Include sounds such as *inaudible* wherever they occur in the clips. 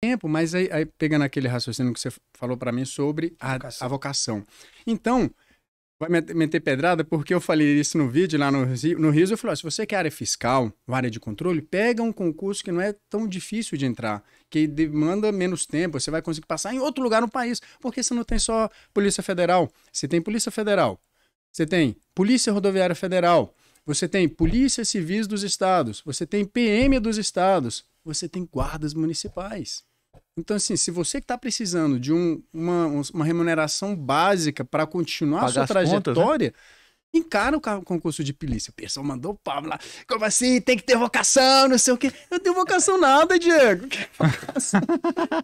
tempo, mas aí, aí pegando aquele raciocínio que você falou para mim sobre a vocação. a vocação. Então, vai meter pedrada porque eu falei isso no vídeo lá no, no Riso. Eu falei: ó, se você quer área fiscal, área de controle, pega um concurso que não é tão difícil de entrar, que demanda menos tempo. Você vai conseguir passar em outro lugar no país, porque você não tem só Polícia Federal. Você tem Polícia Federal, você tem Polícia Rodoviária Federal, você tem Polícia Civis dos Estados, você tem PM dos Estados, você tem Guardas Municipais. Então, assim, se você está precisando de um, uma, uma remuneração básica para continuar Pagar a sua trajetória, contas, né? encara o concurso de polícia. O pessoal mandou o Pablo lá. Como assim? Tem que ter vocação, não sei o quê. Eu tenho vocação nada, Diego. *laughs* vocação?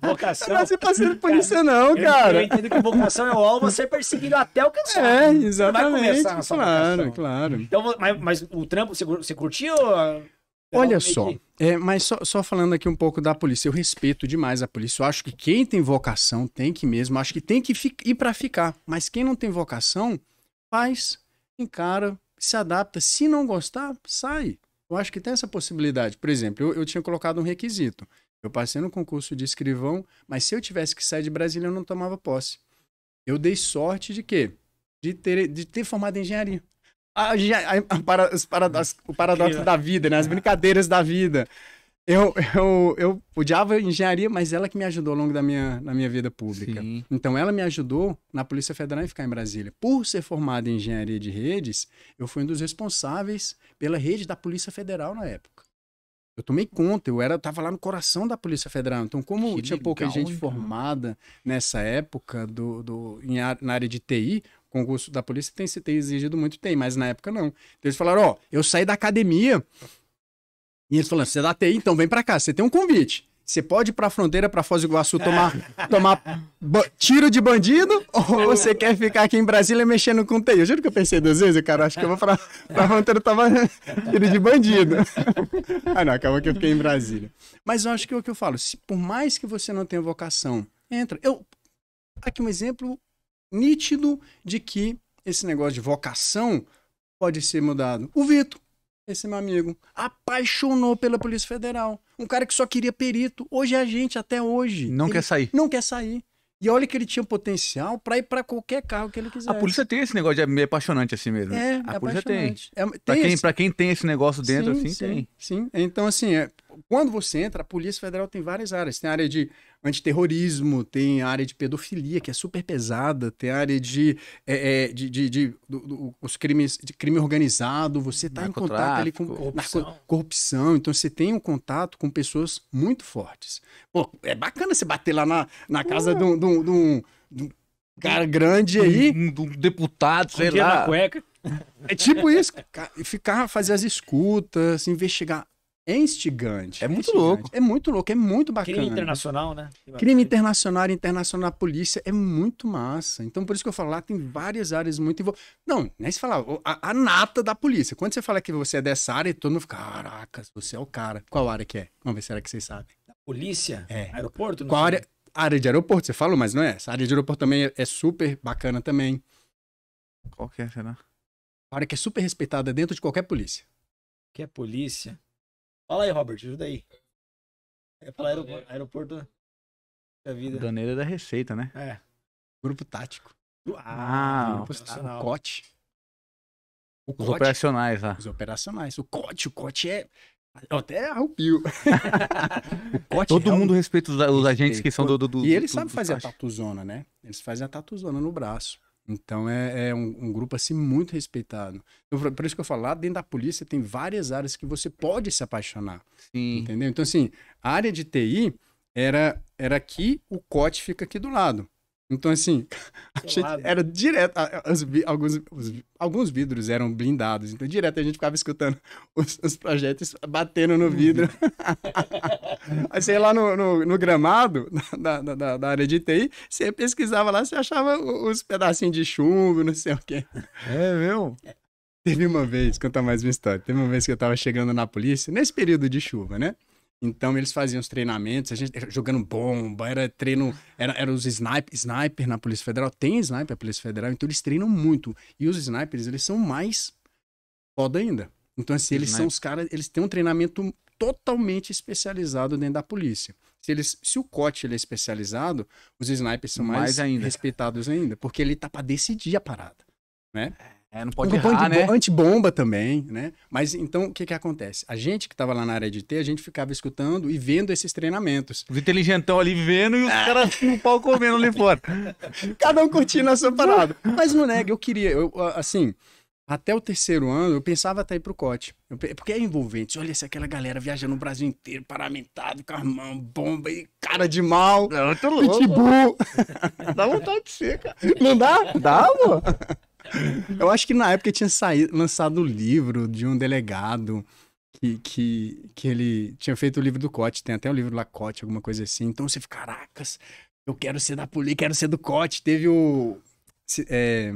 vocação? Eu não ser polícia, não, eu, cara. Eu entendo que vocação é o alvo é perseguido até cansaço É, exatamente. vai começar sua Claro, vocação. claro. Então, mas, mas o trampo, você, você curtiu? Ou... Olha só, é, mas só, só, falando aqui um pouco da polícia, eu respeito demais a polícia. Eu acho que quem tem vocação tem que mesmo, acho que tem que ir para ficar. Mas quem não tem vocação, faz, encara, se adapta. Se não gostar, sai. Eu acho que tem essa possibilidade. Por exemplo, eu, eu tinha colocado um requisito. Eu passei no concurso de escrivão, mas se eu tivesse que sair de Brasília, eu não tomava posse. Eu dei sorte de quê? De ter, de ter formado engenharia a, a, para, os paradoxos, o paradoxo da vida, né? As é. brincadeiras da vida. Eu, eu, eu odiava engenharia, mas ela que me ajudou ao longo da minha, na minha vida pública. Sim. Então, ela me ajudou na Polícia Federal em ficar em Brasília. Por ser formado em engenharia de redes, eu fui um dos responsáveis pela rede da Polícia Federal na época. Eu tomei conta, eu era, tava lá no coração da Polícia Federal. Então, como que tinha legal, pouca gente formada nessa época do, do, em, na área de TI, concurso da polícia tem, tem exigido muito, tem, mas na época não. Então eles falaram, ó, oh, eu saí da academia, e eles falaram, você dá é da TI, então vem para cá, você tem um convite. Você pode ir pra fronteira, pra Foz do Iguaçu, tomar, *laughs* tomar tiro de bandido? *laughs* Ou você quer ficar aqui em Brasília mexendo com TI? Eu juro que eu pensei duas vezes, cara, acho que eu vou pra, pra fronteira tomar *laughs* tiro de bandido. ah, não, acabou que eu fiquei em Brasília. Mas eu acho que é o que eu falo, se por mais que você não tenha vocação, entra. Eu, aqui um exemplo nítido de que esse negócio de vocação pode ser mudado. O Vitor, esse meu amigo, apaixonou pela Polícia Federal. Um cara que só queria perito. Hoje é gente até hoje. Não ele quer sair. Não quer sair. E olha que ele tinha potencial para ir para qualquer carro que ele quisesse. A polícia tem esse negócio de meio é apaixonante assim mesmo. É, a é polícia tem. É, tem para quem, quem, tem esse negócio dentro sim, assim, sim, tem. Sim. Então assim, é, quando você entra, a Polícia Federal tem várias áreas. Tem a área de antiterrorismo, tem a área de pedofilia, que é super pesada, tem a área de, é, é de, de, de do, do, os crimes de crime organizado, você está em contato ali com corrupção. corrupção, então você tem um contato com pessoas muito fortes. Pô, é bacana você bater lá na, na casa uh. de um, de um, de um, de um cara grande aí. Um, um deputado, sei lá. Na cueca. É tipo isso, ficar, fazer as escutas, investigar. Assim, é instigante. É, é, muito instigante. louco. É muito louco, é muito né? bacana. Crime internacional, né? Crime internacional, internacional na polícia é muito massa. Então, por isso que eu falo, lá tem várias áreas muito envolvidas. Não, nem se falar, a, a, nata da polícia. Quando você fala que você é dessa área, todo mundo fica, caraca, você é o cara. Qual área que é? Vamos ver se era que vocês sabem. Polícia? É. Aeroporto? Qual área? Área de aeroporto, você falou, mas não é essa. A área de aeroporto também é, é super bacana também. Qual que é, será? A área que é super respeitada dentro de qualquer polícia. Que é polícia? Fala aí, Robert, ajuda aí. É falar aeroporto, aeroporto da vida. Doneira é da Receita, né? É. Grupo tático. Ah, O COT. O Os operacionais lá. Os operacionais. O COT, o cote é. Até arrupio. *laughs* o Todo é mundo um... respeita os, os agentes que são do, do, do E eles sabem fazer a tatuzona, né? Eles fazem a tatuzona no braço. Então é, é um, um, grupo assim muito respeitado. Então, por isso que eu falo, lá dentro da polícia tem várias áreas que você pode se apaixonar. Sim. Entendeu? Então, assim, a área de TI era, era aqui, o COT fica aqui do lado. Então, assim, *laughs* era direto. As, alguns, os, alguns vidros eram blindados. Então, direto a gente ficava escutando *laughs* os, os projetos batendo no uhum. vidro. *laughs* Aí você ia lá no, no, no gramado da, da, da, área de TI, você pesquisava lá, você achava os pedacinhos de chuva, não sei o quê. É, meu. Teve uma vez, conta mais uma história. Teve uma vez que eu tava chegando na polícia, nesse período de chuva, né? Então eles faziam os treinamentos, a gente jogando bomba, era treino, era, era os sniper, sniper na Polícia Federal, tem sniper na Polícia Federal, então eles treinam muito. E os snipers, eles são mais foda ainda. Então assim, eles são os caras, eles têm um treinamento totalmente especializado dentro da polícia. Se, eles, se o COT ele é especializado, os snipers são mais, mais ainda. respeitados ainda, porque ele tá para decidir a parada, né? É. É, não pode errar, né? Antibomba também, né? Mas então, o que que acontece? A gente que estava lá na área de T, a gente ficava escutando e vendo esses treinamentos. Os inteligentão ali vendo e os é. caras no pau comendo ali fora. *laughs* Cada um curtindo a sua parada. Mas não nega, eu queria, eu, assim, até o terceiro ano, eu pensava até ir pro COT. Eu, porque é envolvente. Olha se aquela galera viajando no Brasil inteiro, paramentado, carmão, bomba e cara de mal. Não, eu tô louco. Pitbull. *laughs* Dá vontade de ser, cara. Não dá? Dá, amor. Eu acho que na época tinha saído, lançado o livro de um delegado que, que, que ele tinha feito o livro do Cote, tem até o livro do Cote alguma coisa assim. Então você fica, caracas, eu quero ser da polícia, quero ser do Cote. Teve o. É,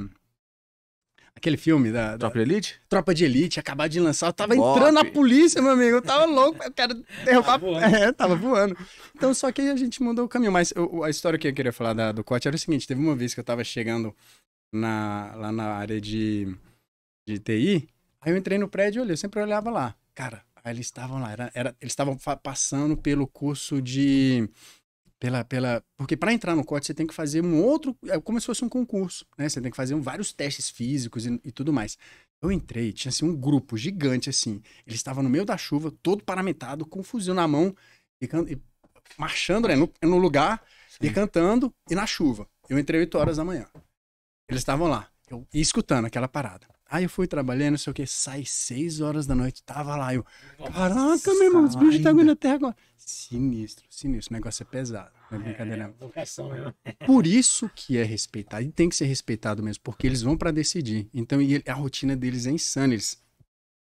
aquele filme da, da, Tropa de Elite? Tropa de Elite, acabar de lançar. Eu tava Bob. entrando na polícia, meu amigo. Eu tava louco, eu quero derrubar. Tava voando. É, tava voando. Então, só que a gente mudou o caminho. Mas eu, a história que eu queria falar da, do Cote era o seguinte: teve uma vez que eu tava chegando na, lá na área de, de TI. Aí eu entrei no prédio e olhei, eu sempre olhava lá. Cara, aí eles estavam lá, era, era eles estavam passando pelo curso de. Pela, pela, porque para entrar no corte você tem que fazer um outro. É como se fosse um concurso, né? Você tem que fazer um, vários testes físicos e, e tudo mais. Eu entrei, tinha assim um grupo gigante assim. Ele estava no meio da chuva, todo paramentado, com um fuzil na mão, e, e marchando né, no, no lugar Sim. e cantando, e na chuva. Eu entrei 8 horas da manhã. Eles estavam lá, eu escutando aquela parada. Aí eu fui trabalhando, não sei o que, sai seis horas da noite, tava lá. Eu, caraca, meu irmão, os bichos tá vindo até agora. Sinistro, sinistro. O negócio é pesado, não é brincadeira. não. Né? Por isso que é respeitado, e tem que ser respeitado mesmo, porque eles vão para decidir. Então, e a rotina deles é insana. Eles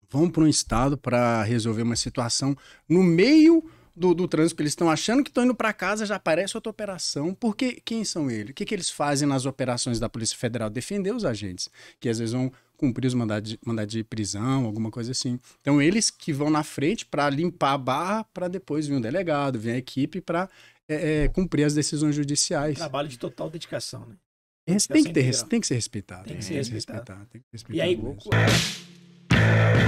vão para um estado para resolver uma situação no meio do, do trânsito, eles estão achando que estão indo para casa, já aparece outra operação. Porque quem são eles? O que, que eles fazem nas operações da Polícia Federal? Defender os agentes, que às vezes vão cumprir os mandados de, mandados de prisão, alguma coisa assim. Então, eles que vão na frente para limpar a barra, para depois vir um delegado, vir a equipe para é, é, cumprir as decisões judiciais. Trabalho de total dedicação, né? Tem que, ter, tem que ser respeitado. Tem que né? ser é respeitado. Tem que ser respeitado. E aí,